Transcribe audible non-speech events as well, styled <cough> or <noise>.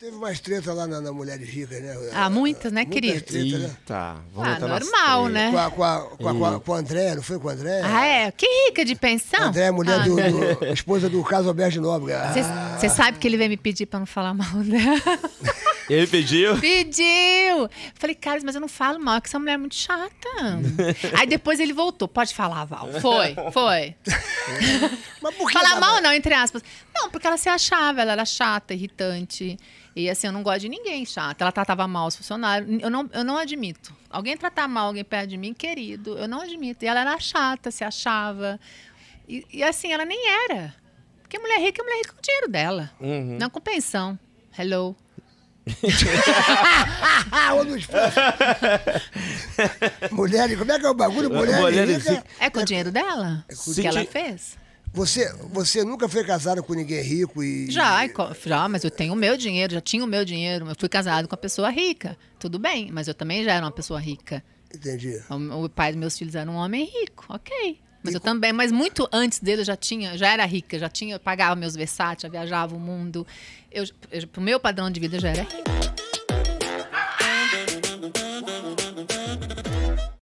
Teve mais treta lá na, na Mulheres Ricas, né? Ah, muitas, né, querido? Treta, né? Tá, vamos ah, normal, né? Com a, com, a, com, a, com, a, com não foi com a André? Ah, é? Que rica de pensão? André mulher ah. do, né? do esposa do Caso Alberto de Nobre. Você ah. sabe que ele veio me pedir pra não falar mal dela. Né? <laughs> Ele pediu? Pediu! Falei, Carlos, mas eu não falo mal, é que essa mulher é muito chata. <laughs> Aí depois ele voltou. Pode falar, Val. Foi, foi. <laughs> mas por que falar mal não, entre aspas. Não, porque ela se achava, ela era chata, irritante. E assim, eu não gosto de ninguém chata. Ela tratava mal os funcionários. Eu não, eu não admito. Alguém tratar mal alguém perto de mim, querido, eu não admito. E ela era chata, se achava. E, e assim, ela nem era. Porque mulher rica é mulher rica com o dinheiro dela. Uhum. Não com pensão. Hello. <laughs> Ou nos Mulher, como é que é o bagulho? Mulher, Mulher rica. É com o é- dinheiro dela? É com... que ela fez? Você, você nunca foi casada com ninguém rico e. Já, já, mas eu tenho o meu dinheiro, já tinha o meu dinheiro. Eu fui casado com uma pessoa rica. Tudo bem, mas eu também já era uma pessoa rica. Entendi. O, então, o pai dos meus filhos era um homem rico, ok. Mas eu também, mas muito antes dele eu já tinha, já era rica, já tinha, pagava meus versátil, já viajava o mundo. Eu, eu, pro meu padrão de vida eu já era rica.